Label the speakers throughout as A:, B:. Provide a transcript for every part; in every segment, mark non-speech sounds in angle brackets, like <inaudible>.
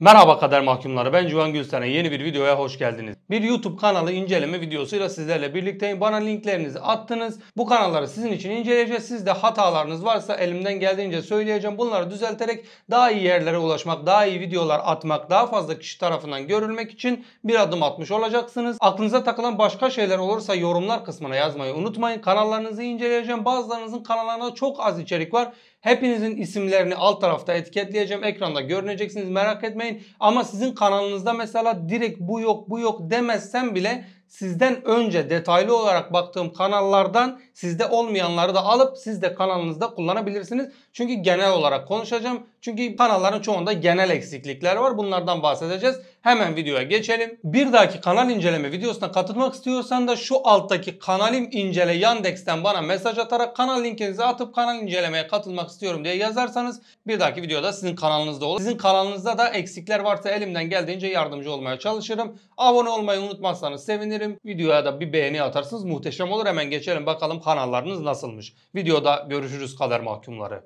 A: Merhaba kader mahkumları ben Civan Gülsen'e yeni bir videoya hoş geldiniz. Bir YouTube kanalı inceleme videosuyla sizlerle birlikteyim. Bana linklerinizi attınız. Bu kanalları sizin için inceleyeceğiz. Sizde hatalarınız varsa elimden geldiğince söyleyeceğim. Bunları düzelterek daha iyi yerlere ulaşmak, daha iyi videolar atmak, daha fazla kişi tarafından görülmek için bir adım atmış olacaksınız. Aklınıza takılan başka şeyler olursa yorumlar kısmına yazmayı unutmayın. Kanallarınızı inceleyeceğim. Bazılarınızın kanallarında çok az içerik var. Hepinizin isimlerini alt tarafta etiketleyeceğim. Ekranda görüneceksiniz merak etmeyin. Ama sizin kanalınızda mesela direkt bu yok bu yok demezsem bile sizden önce detaylı olarak baktığım kanallardan sizde olmayanları da alıp siz de kanalınızda kullanabilirsiniz. Çünkü genel olarak konuşacağım. Çünkü kanalların çoğunda genel eksiklikler var. Bunlardan bahsedeceğiz. Hemen videoya geçelim. Bir dahaki kanal inceleme videosuna katılmak istiyorsan da şu alttaki kanalim incele Yandex'ten bana mesaj atarak kanal linkinizi atıp kanal incelemeye katılmak istiyorum diye yazarsanız bir dahaki videoda sizin kanalınızda olur. Sizin kanalınızda da eksikler varsa elimden geldiğince yardımcı olmaya çalışırım. Abone olmayı unutmazsanız sevinirim sevinirim. Videoya da bir beğeni atarsınız muhteşem olur. Hemen geçelim bakalım kanallarınız nasılmış. Videoda görüşürüz kader mahkumları.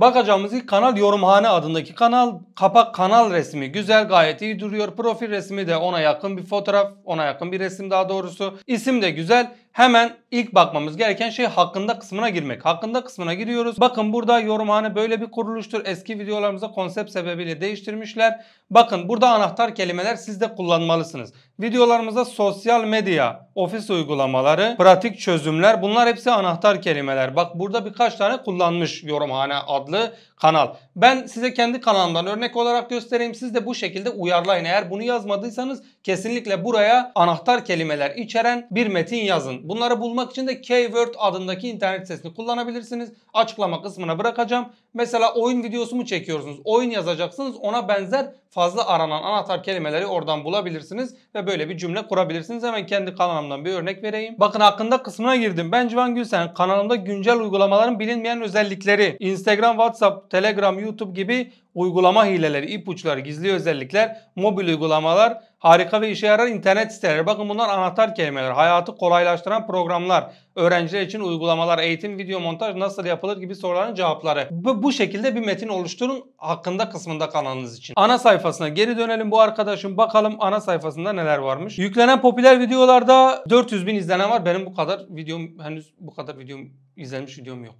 A: Bakacağımız ilk kanal Yorumhane adındaki kanal. Kapak kanal resmi güzel gayet iyi duruyor. Profil resmi de ona yakın bir fotoğraf. Ona yakın bir resim daha doğrusu. İsim de güzel hemen ilk bakmamız gereken şey hakkında kısmına girmek. Hakkında kısmına giriyoruz. Bakın burada yorumhane böyle bir kuruluştur. Eski videolarımızda konsept sebebiyle değiştirmişler. Bakın burada anahtar kelimeler siz de kullanmalısınız. Videolarımızda sosyal medya, ofis uygulamaları, pratik çözümler bunlar hepsi anahtar kelimeler. Bak burada birkaç tane kullanmış yorumhane adlı kanal. Ben size kendi kanalımdan örnek olarak göstereyim. Siz de bu şekilde uyarlayın. Eğer bunu yazmadıysanız kesinlikle buraya anahtar kelimeler içeren bir metin yazın. Bunları bulmak için de Keyword adındaki internet sitesini kullanabilirsiniz. Açıklama kısmına bırakacağım Mesela oyun videosu mu çekiyorsunuz? Oyun yazacaksınız. Ona benzer fazla aranan anahtar kelimeleri oradan bulabilirsiniz ve böyle bir cümle kurabilirsiniz. Hemen kendi kanalımdan bir örnek vereyim. Bakın hakkında kısmına girdim. Ben Civan Gülsen. Kanalımda güncel uygulamaların bilinmeyen özellikleri, Instagram, WhatsApp, Telegram, YouTube gibi uygulama hileleri, ipuçları, gizli özellikler, mobil uygulamalar, harika ve işe yarar internet siteleri. Bakın bunlar anahtar kelimeler. Hayatı kolaylaştıran programlar, öğrenciler için uygulamalar, eğitim, video montaj nasıl yapılır gibi soruların cevapları. Bu bu şekilde bir metin oluşturun hakkında kısmında kanalınız için. Ana sayfasına geri dönelim bu arkadaşım bakalım ana sayfasında neler varmış. Yüklenen popüler videolarda 400 bin izlenen var. Benim bu kadar videom henüz bu kadar videom izlenmiş videom yok.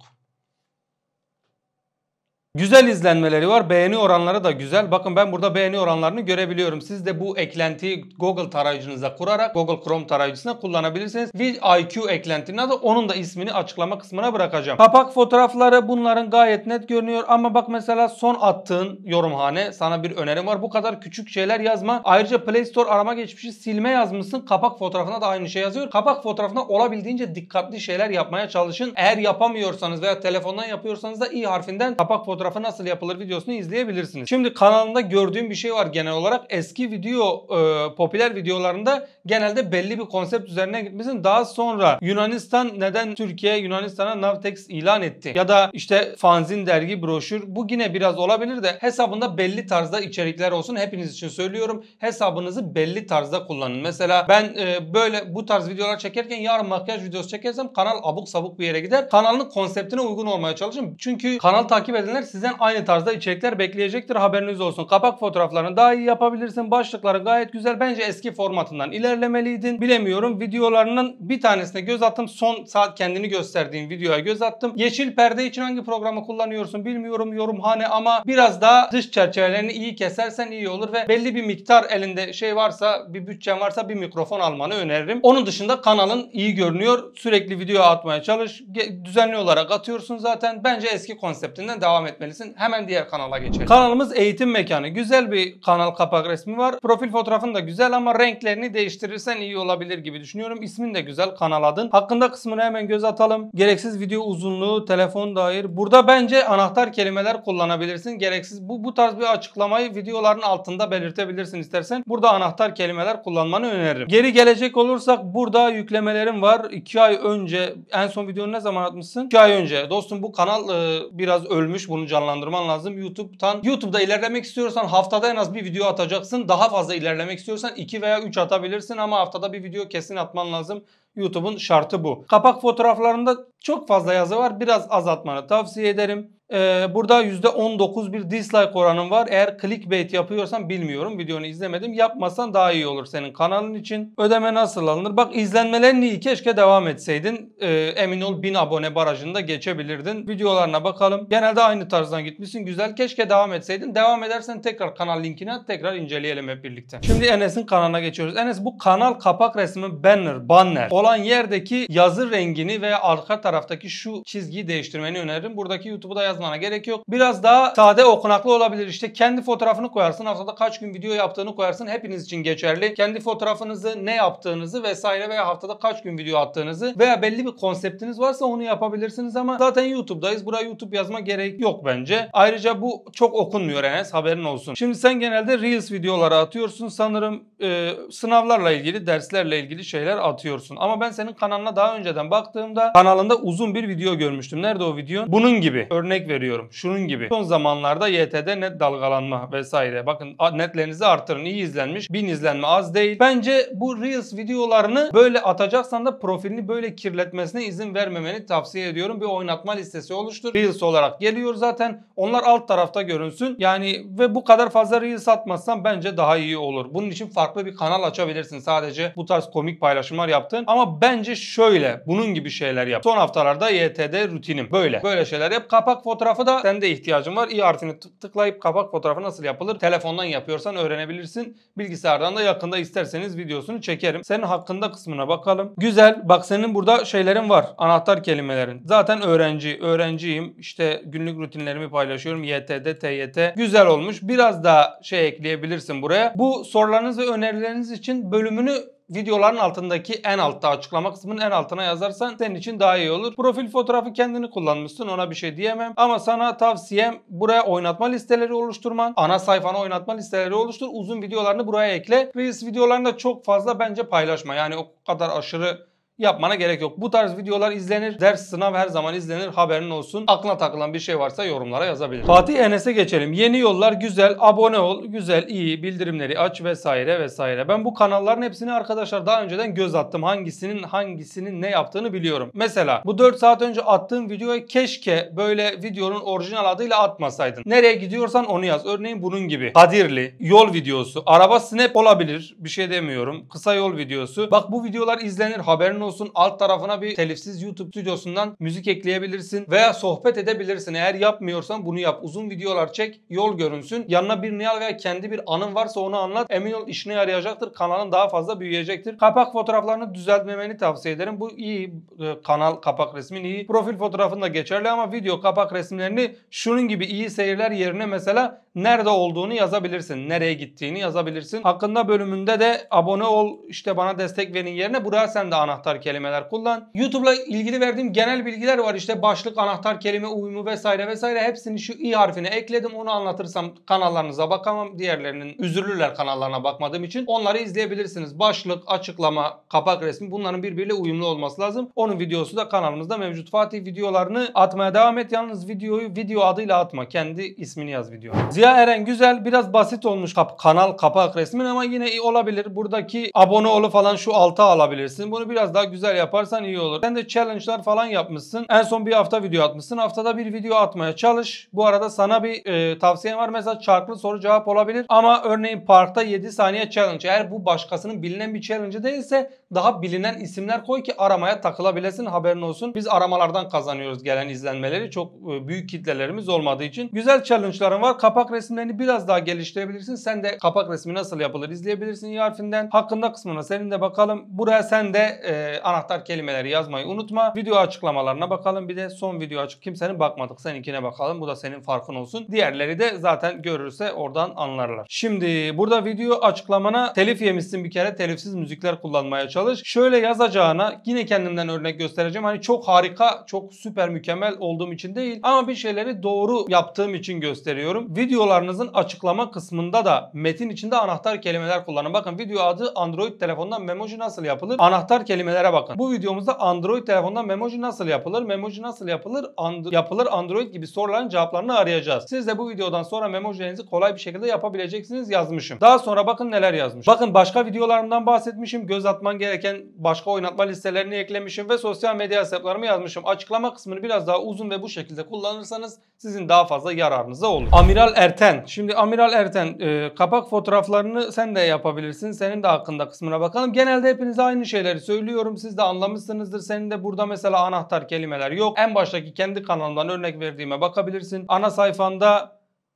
A: Güzel izlenmeleri var. Beğeni oranları da güzel. Bakın ben burada beğeni oranlarını görebiliyorum. Siz de bu eklentiyi Google tarayıcınıza kurarak Google Chrome tarayıcısına kullanabilirsiniz. VIQ eklentinin adı. Onun da ismini açıklama kısmına bırakacağım. Kapak fotoğrafları bunların gayet net görünüyor. Ama bak mesela son attığın yorumhane sana bir önerim var. Bu kadar küçük şeyler yazma. Ayrıca Play Store arama geçmişi silme yazmışsın. Kapak fotoğrafına da aynı şey yazıyor. Kapak fotoğrafına olabildiğince dikkatli şeyler yapmaya çalışın. Eğer yapamıyorsanız veya telefondan yapıyorsanız da i harfinden kapak fotoğrafına fotoğrafı nasıl yapılır videosunu izleyebilirsiniz. Şimdi kanalında gördüğüm bir şey var genel olarak. Eski video e, popüler videolarında genelde belli bir konsept üzerine gitmesin. Daha sonra Yunanistan neden Türkiye Yunanistan'a Navtex ilan etti? Ya da işte fanzin dergi broşür bu yine biraz olabilir de hesabında belli tarzda içerikler olsun. Hepiniz için söylüyorum. Hesabınızı belli tarzda kullanın. Mesela ben e, böyle bu tarz videolar çekerken yarın makyaj videosu çekersem kanal abuk sabuk bir yere gider. Kanalın konseptine uygun olmaya çalışın. Çünkü kanal takip edenler sizden aynı tarzda içerikler bekleyecektir haberiniz olsun. Kapak fotoğraflarını daha iyi yapabilirsin. Başlıkları gayet güzel. Bence eski formatından ilerlemeliydin. Bilemiyorum videolarının bir tanesine göz attım. Son saat kendini gösterdiğim videoya göz attım. Yeşil perde için hangi programı kullanıyorsun bilmiyorum yorumhane ama biraz daha dış çerçevelerini iyi kesersen iyi olur ve belli bir miktar elinde şey varsa bir bütçen varsa bir mikrofon almanı öneririm. Onun dışında kanalın iyi görünüyor. Sürekli video atmaya çalış. Düzenli olarak atıyorsun zaten. Bence eski konseptinden devam etmek etmelisin. Hemen diğer kanala geçelim. Kanalımız eğitim mekanı. Güzel bir kanal kapak resmi var. Profil fotoğrafın da güzel ama renklerini değiştirirsen iyi olabilir gibi düşünüyorum. İsmin de güzel kanal adın. Hakkında kısmına hemen göz atalım. Gereksiz video uzunluğu, telefon dair. Burada bence anahtar kelimeler kullanabilirsin. Gereksiz bu, bu tarz bir açıklamayı videoların altında belirtebilirsin istersen. Burada anahtar kelimeler kullanmanı öneririm. Geri gelecek olursak burada yüklemelerim var. 2 ay önce en son videonu ne zaman atmışsın? 2 ay önce. Dostum bu kanal ıı, biraz ölmüş. Bunun canlandırman lazım. YouTube'tan. YouTube'da ilerlemek istiyorsan haftada en az bir video atacaksın. Daha fazla ilerlemek istiyorsan 2 veya 3 atabilirsin ama haftada bir video kesin atman lazım. YouTube'un şartı bu. Kapak fotoğraflarında çok fazla yazı var. Biraz azaltmanı tavsiye ederim. Ee, burada %19 bir dislike oranım var. Eğer clickbait yapıyorsan bilmiyorum. Videonu izlemedim. Yapmasan daha iyi olur senin kanalın için. Ödeme nasıl alınır? Bak izlenmelerin iyi. Keşke devam etseydin. Ee, emin ol 1000 abone barajında geçebilirdin. Videolarına bakalım. Genelde aynı tarzdan gitmişsin. Güzel. Keşke devam etseydin. Devam edersen tekrar kanal linkine tekrar inceleyelim hep birlikte. Şimdi Enes'in kanalına geçiyoruz. Enes bu kanal kapak resmi banner. Banner. O olan yerdeki yazı rengini veya arka taraftaki şu çizgiyi değiştirmeni öneririm. Buradaki YouTube'u da yazmana gerek yok. Biraz daha sade okunaklı olabilir. İşte kendi fotoğrafını koyarsın. Haftada kaç gün video yaptığını koyarsın. Hepiniz için geçerli. Kendi fotoğrafınızı ne yaptığınızı vesaire veya haftada kaç gün video attığınızı veya belli bir konseptiniz varsa onu yapabilirsiniz ama zaten YouTube'dayız. Buraya YouTube yazma gerek yok bence. Ayrıca bu çok okunmuyor Enes haberin olsun. Şimdi sen genelde Reels videoları atıyorsun sanırım e, sınavlarla ilgili derslerle ilgili şeyler atıyorsun ama ama ben senin kanalına daha önceden baktığımda kanalında uzun bir video görmüştüm. Nerede o video? Bunun gibi. Örnek veriyorum. Şunun gibi. Son zamanlarda YT'de net dalgalanma vesaire. Bakın netlerinizi artırın. İyi izlenmiş. Bin izlenme az değil. Bence bu Reels videolarını böyle atacaksan da profilini böyle kirletmesine izin vermemeni tavsiye ediyorum. Bir oynatma listesi oluştur. Reels olarak geliyor zaten. Onlar alt tarafta görünsün. Yani ve bu kadar fazla Reels atmazsan bence daha iyi olur. Bunun için farklı bir kanal açabilirsin. Sadece bu tarz komik paylaşımlar yaptın. Ama ama bence şöyle bunun gibi şeyler yap. Son haftalarda YT'de rutinim böyle. Böyle şeyler yap. Kapak fotoğrafı da sende ihtiyacın var. İyi artıni tıklayıp kapak fotoğrafı nasıl yapılır? Telefondan yapıyorsan öğrenebilirsin. Bilgisayardan da yakında isterseniz videosunu çekerim. Senin hakkında kısmına bakalım. Güzel. Bak senin burada şeylerin var. Anahtar kelimelerin. Zaten öğrenci. Öğrenciyim. İşte günlük rutinlerimi paylaşıyorum. YT'de, TYT. Güzel olmuş. Biraz daha şey ekleyebilirsin buraya. Bu sorularınız ve önerileriniz için bölümünü videoların altındaki en altta açıklama kısmının en altına yazarsan senin için daha iyi olur. Profil fotoğrafı kendini kullanmışsın ona bir şey diyemem. Ama sana tavsiyem buraya oynatma listeleri oluşturman. Ana sayfana oynatma listeleri oluştur. Uzun videolarını buraya ekle. Reels videolarını da çok fazla bence paylaşma. Yani o kadar aşırı yapmana gerek yok. Bu tarz videolar izlenir. Ders, sınav her zaman izlenir. Haberin olsun. Aklına takılan bir şey varsa yorumlara yazabilir. Fatih Enes'e geçelim. Yeni yollar güzel. Abone ol. Güzel, iyi. Bildirimleri aç vesaire vesaire. Ben bu kanalların hepsini arkadaşlar daha önceden göz attım. Hangisinin hangisinin ne yaptığını biliyorum. Mesela bu 4 saat önce attığım videoya keşke böyle videonun orijinal adıyla atmasaydın. Nereye gidiyorsan onu yaz. Örneğin bunun gibi. Kadirli. Yol videosu. Araba snap olabilir. Bir şey demiyorum. Kısa yol videosu. Bak bu videolar izlenir. Haberin olsun olsun alt tarafına bir telifsiz YouTube stüdyosundan müzik ekleyebilirsin veya sohbet edebilirsin. Eğer yapmıyorsan bunu yap. Uzun videolar çek, yol görünsün. Yanına bir niyal veya kendi bir anın varsa onu anlat. Emin ol işine yarayacaktır. Kanalın daha fazla büyüyecektir. Kapak fotoğraflarını düzeltmemeni tavsiye ederim. Bu iyi e, kanal kapak resmin iyi. Profil fotoğrafında geçerli ama video kapak resimlerini şunun gibi iyi seyirler yerine mesela nerede olduğunu yazabilirsin. Nereye gittiğini yazabilirsin. Hakkında bölümünde de abone ol işte bana destek verin yerine buraya sen de anahtar kelimeler kullan. YouTube'la ilgili verdiğim genel bilgiler var işte başlık, anahtar kelime uyumu vesaire vesaire hepsini şu i harfine ekledim. Onu anlatırsam kanallarınıza bakamam. Diğerlerinin üzülürler kanallarına bakmadığım için. Onları izleyebilirsiniz. Başlık, açıklama, kapak resmi bunların birbiriyle uyumlu olması lazım. Onun videosu da kanalımızda mevcut. Fatih videolarını atmaya devam et. Yalnız videoyu video adıyla atma. Kendi ismini yaz video. Ziya Eren Güzel biraz basit olmuş kap kanal kapak resmin ama yine iyi olabilir. Buradaki abone olu falan şu alta alabilirsin. Bunu biraz daha güzel yaparsan iyi olur. Sen de challenge'lar falan yapmışsın. En son bir hafta video atmışsın. Haftada bir video atmaya çalış. Bu arada sana bir e, tavsiyem var. Mesela çarklı soru cevap olabilir. Ama örneğin parkta 7 saniye challenge. Eğer bu başkasının bilinen bir challenge değilse daha bilinen isimler koy ki aramaya takılabilesin. Haberin olsun. Biz aramalardan kazanıyoruz gelen izlenmeleri. Çok e, büyük kitlelerimiz olmadığı için. Güzel challenge'ların var. Kapak resimlerini biraz daha geliştirebilirsin. Sen de kapak resmi nasıl yapılır izleyebilirsin Yarfin'den Hakkında kısmına senin de bakalım. Buraya sen de e, anahtar kelimeleri yazmayı unutma. Video açıklamalarına bakalım. Bir de son video açık kimsenin bakmadık. Seninkine bakalım. Bu da senin farkın olsun. Diğerleri de zaten görürse oradan anlarlar. Şimdi burada video açıklamana telif yemişsin bir kere. Telifsiz müzikler kullanmaya çalış. Şöyle yazacağına yine kendimden örnek göstereceğim. Hani çok harika, çok süper mükemmel olduğum için değil ama bir şeyleri doğru yaptığım için gösteriyorum. Video videolarınızın açıklama kısmında da metin içinde anahtar kelimeler kullanın. Bakın video adı Android telefondan memoji nasıl yapılır? Anahtar kelimelere bakın. Bu videomuzda Android telefondan memoji nasıl yapılır? Memoji nasıl yapılır? And yapılır Android gibi soruların cevaplarını arayacağız. Siz de bu videodan sonra memojilerinizi kolay bir şekilde yapabileceksiniz yazmışım. Daha sonra bakın neler yazmış. Bakın başka videolarımdan bahsetmişim. Göz atman gereken başka oynatma listelerini eklemişim ve sosyal medya hesaplarımı yazmışım. Açıklama kısmını biraz daha uzun ve bu şekilde kullanırsanız sizin daha fazla yararınıza olur. Amiral Er Erten. Şimdi Amiral Erten e, kapak fotoğraflarını sen de yapabilirsin. Senin de hakkında kısmına bakalım. Genelde hepiniz aynı şeyleri söylüyorum. Siz de anlamışsınızdır. Senin de burada mesela anahtar kelimeler yok. En baştaki kendi kanalından örnek verdiğime bakabilirsin. Ana sayfanda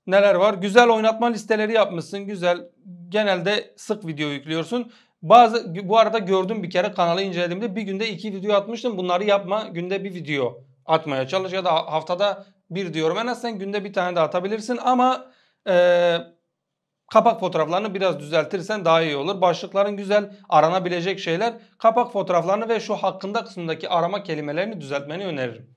A: neler var? Güzel oynatma listeleri yapmışsın. Güzel. Genelde sık video yüklüyorsun. Bazı bu arada gördüm bir kere kanalı incelediğimde bir günde iki video atmıştım. Bunları yapma. Günde bir video atmaya çalış ya da haftada bir diyorum. En az sen günde bir tane daha atabilirsin ama e, kapak fotoğraflarını biraz düzeltirsen daha iyi olur. Başlıkların güzel aranabilecek şeyler kapak fotoğraflarını ve şu hakkında kısmındaki arama kelimelerini düzeltmeni öneririm.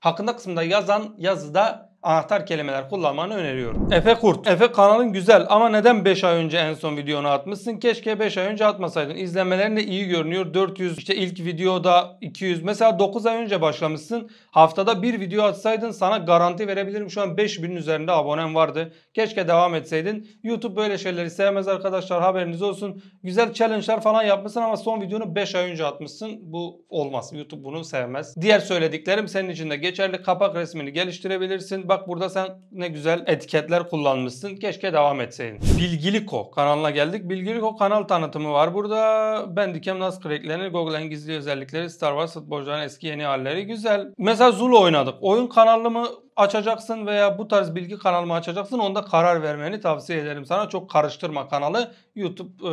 A: Hakkında kısmında yazan yazıda anahtar kelimeler kullanmanı öneriyorum. Efe Kurt. Efe kanalın güzel ama neden 5 ay önce en son videonu atmışsın? Keşke 5 ay önce atmasaydın. İzlemelerin de iyi görünüyor. 400 işte ilk videoda 200. Mesela 9 ay önce başlamışsın. Haftada bir video atsaydın sana garanti verebilirim. Şu an 5000'in üzerinde abonem vardı. Keşke devam etseydin. YouTube böyle şeyleri sevmez arkadaşlar. Haberiniz olsun. Güzel challenge'lar falan yapmışsın ama son videonu 5 ay önce atmışsın. Bu olmaz. YouTube bunu sevmez. Diğer söylediklerim senin için de geçerli. Kapak resmini geliştirebilirsin bak burada sen ne güzel etiketler kullanmışsın. Keşke devam etseydin. Bilgiliko kanalına geldik. Bilgiliko kanal tanıtımı var. Burada ben dikem nasıl cracklenir? Google'ın gizli özellikleri, Star Wars futbolcuların eski yeni halleri güzel. Mesela Zul oynadık. Oyun kanallı mı açacaksın veya bu tarz bilgi kanalımı açacaksın onda karar vermeni tavsiye ederim sana. Çok karıştırma kanalı. YouTube e,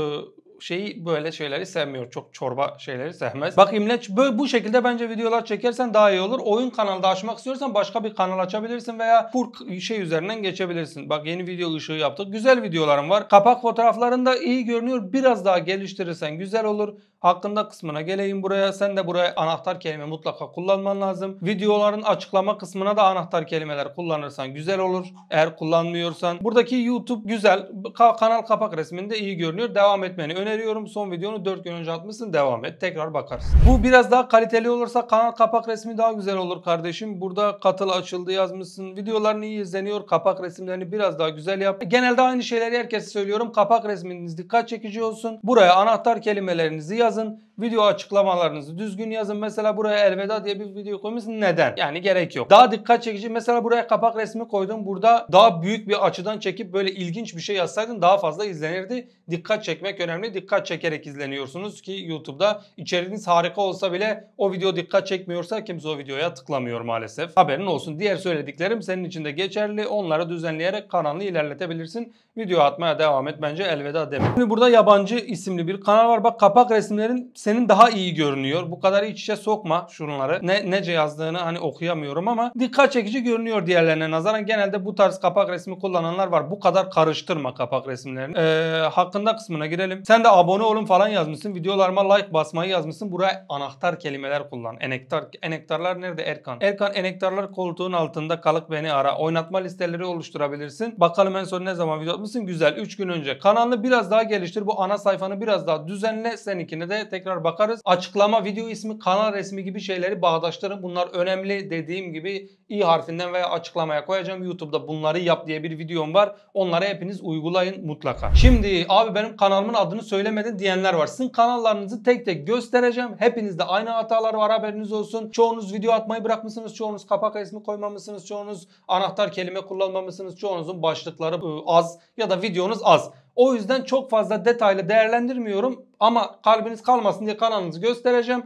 A: şeyi böyle şeyleri sevmiyor. Çok çorba şeyleri sevmez. Bak İmleç bu şekilde bence videolar çekersen daha iyi olur. Oyun kanalda açmak istiyorsan başka bir kanal açabilirsin veya kur şey üzerinden geçebilirsin. Bak yeni video ışığı yaptık. Güzel videolarım var. Kapak fotoğraflarında iyi görünüyor. Biraz daha geliştirirsen güzel olur hakkında kısmına geleyim buraya. Sen de buraya anahtar kelime mutlaka kullanman lazım. Videoların açıklama kısmına da anahtar kelimeler kullanırsan güzel olur. Eğer kullanmıyorsan. Buradaki YouTube güzel. Ka kanal kapak resminde iyi görünüyor. Devam etmeni öneriyorum. Son videonu 4 gün önce atmışsın. Devam et. Tekrar bakarsın. Bu biraz daha kaliteli olursa kanal kapak resmi daha güzel olur kardeşim. Burada katıl açıldı yazmışsın. Videoların iyi izleniyor. Kapak resimlerini biraz daha güzel yap. Genelde aynı şeyleri herkese söylüyorum. Kapak resminiz dikkat çekici olsun. Buraya anahtar kelimelerinizi yaz yazın. Video açıklamalarınızı düzgün yazın. Mesela buraya elveda diye bir video koymuşsun. Neden? Yani gerek yok. Daha dikkat çekici. Mesela buraya kapak resmi koydum. Burada daha büyük bir açıdan çekip böyle ilginç bir şey yazsaydın daha fazla izlenirdi. Dikkat çekmek önemli. Dikkat çekerek izleniyorsunuz ki YouTube'da içeriğiniz harika olsa bile o video dikkat çekmiyorsa kimse o videoya tıklamıyor maalesef. Haberin olsun. Diğer söylediklerim senin için de geçerli. Onları düzenleyerek kanalını ilerletebilirsin. Video atmaya devam et. Bence elveda deme. Şimdi burada yabancı isimli bir kanal var. Bak kapak resimlerin senin daha iyi görünüyor. Bu kadar iç içe sokma şunları. Ne, nece yazdığını hani okuyamıyorum ama dikkat çekici görünüyor diğerlerine nazaran. Genelde bu tarz kapak resmi kullananlar var. Bu kadar karıştırma kapak resimlerini. Ee, hakkında kısmına girelim. Sen de abone olun falan yazmışsın. Videolarıma like basmayı yazmışsın. Buraya anahtar kelimeler kullan. Enektar, enektarlar nerede Erkan? Erkan enektarlar koltuğun altında kalık beni ara. Oynatma listeleri oluşturabilirsin. Bakalım en son ne zaman video atmışsın? Güzel. 3 gün önce. Kanalını biraz daha geliştir. Bu ana sayfanı biraz daha düzenle. Seninkini de tekrar tekrar bakarız. Açıklama video ismi, kanal resmi gibi şeyleri bağdaştırın. Bunlar önemli dediğim gibi i harfinden veya açıklamaya koyacağım. YouTube'da bunları yap diye bir videom var. Onları hepiniz uygulayın mutlaka. Şimdi abi benim kanalımın adını söylemedin diyenler var. Sizin kanallarınızı tek tek göstereceğim. Hepinizde aynı hatalar var haberiniz olsun. Çoğunuz video atmayı bırakmışsınız. Çoğunuz kapak resmi koymamışsınız. Çoğunuz anahtar kelime kullanmamışsınız. Çoğunuzun başlıkları ıı, az ya da videonuz az. O yüzden çok fazla detaylı değerlendirmiyorum ama kalbiniz kalmasın diye kanalınızı göstereceğim.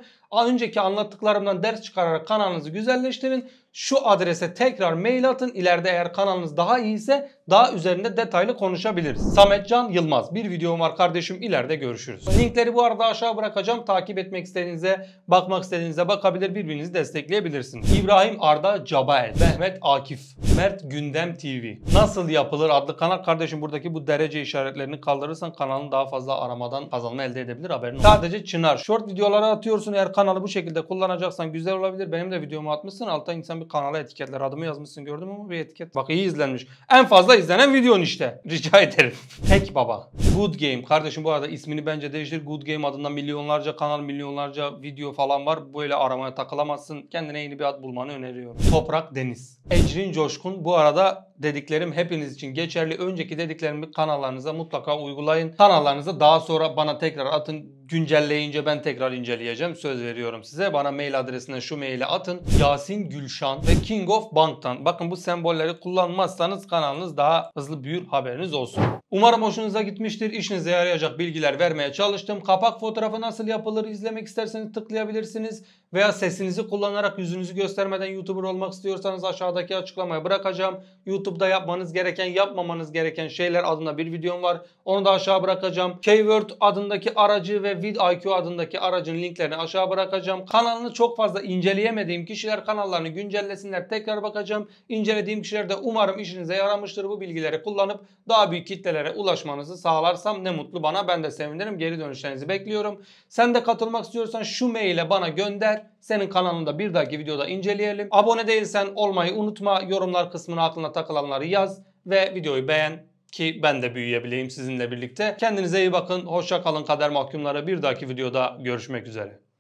A: Önceki anlattıklarımdan ders çıkararak kanalınızı güzelleştirin şu adrese tekrar mail atın. İleride eğer kanalınız daha iyiyse daha üzerinde detaylı konuşabiliriz. Samet Can Yılmaz. Bir videom var kardeşim. İleride görüşürüz. Linkleri bu arada aşağı bırakacağım. Takip etmek istediğinize, bakmak istediğinize bakabilir. Birbirinizi destekleyebilirsiniz. İbrahim Arda Cabael. Mehmet Akif. Mert Gündem TV. Nasıl yapılır adlı kanal kardeşim buradaki bu derece işaretlerini kaldırırsan kanalın daha fazla aramadan kazanma elde edebilir haberin olsun. Sadece çınar. Short videolara atıyorsun eğer kanalı bu şekilde kullanacaksan güzel olabilir. Benim de videomu atmışsın. Alttan insan bir kanala etiketler. Adımı yazmışsın gördüm ama bir etiket. Bak iyi izlenmiş. En fazla izlenen videon işte. <laughs> Rica ederim. Tek baba. Good Game. Kardeşim bu arada ismini bence değiştir. Good Game adında milyonlarca kanal, milyonlarca video falan var. Böyle aramaya takılamazsın. Kendine yeni bir ad bulmanı öneriyorum. Toprak Deniz. Ecrin Coşkun. Bu arada dediklerim hepiniz için geçerli. Önceki dediklerimi kanallarınıza mutlaka uygulayın. kanallarınıza daha sonra bana tekrar atın. Güncelleyince ben tekrar inceleyeceğim. Söz veriyorum size. Bana mail adresine şu maili atın. Yasin Gülşan ve King of Bank'tan. Bakın bu sembolleri kullanmazsanız kanalınız daha hızlı büyür haberiniz olsun. Umarım hoşunuza gitmiştir. İşinize yarayacak bilgiler vermeye çalıştım. Kapak fotoğrafı nasıl yapılır izlemek isterseniz tıklayabilirsiniz. Veya sesinizi kullanarak yüzünüzü göstermeden YouTuber olmak istiyorsanız aşağıdaki açıklamaya bırakacağım. YouTube YouTube'da yapmanız gereken, yapmamanız gereken şeyler adında bir videom var. Onu da aşağı bırakacağım. Keyword adındaki aracı ve vidIQ adındaki aracın linklerini aşağı bırakacağım. Kanalını çok fazla inceleyemediğim kişiler kanallarını güncellesinler. Tekrar bakacağım. İncelediğim kişiler de umarım işinize yaramıştır. Bu bilgileri kullanıp daha büyük kitlelere ulaşmanızı sağlarsam ne mutlu bana. Ben de sevinirim. Geri dönüşlerinizi bekliyorum. Sen de katılmak istiyorsan şu maile bana gönder. Senin kanalında bir dahaki videoda inceleyelim. Abone değilsen olmayı unutma. Yorumlar kısmına aklına takılan kalanları yaz ve videoyu beğen ki ben de büyüyebileyim sizinle birlikte. Kendinize iyi bakın. Hoşça kalın kader mahkumları. Bir dahaki videoda görüşmek üzere.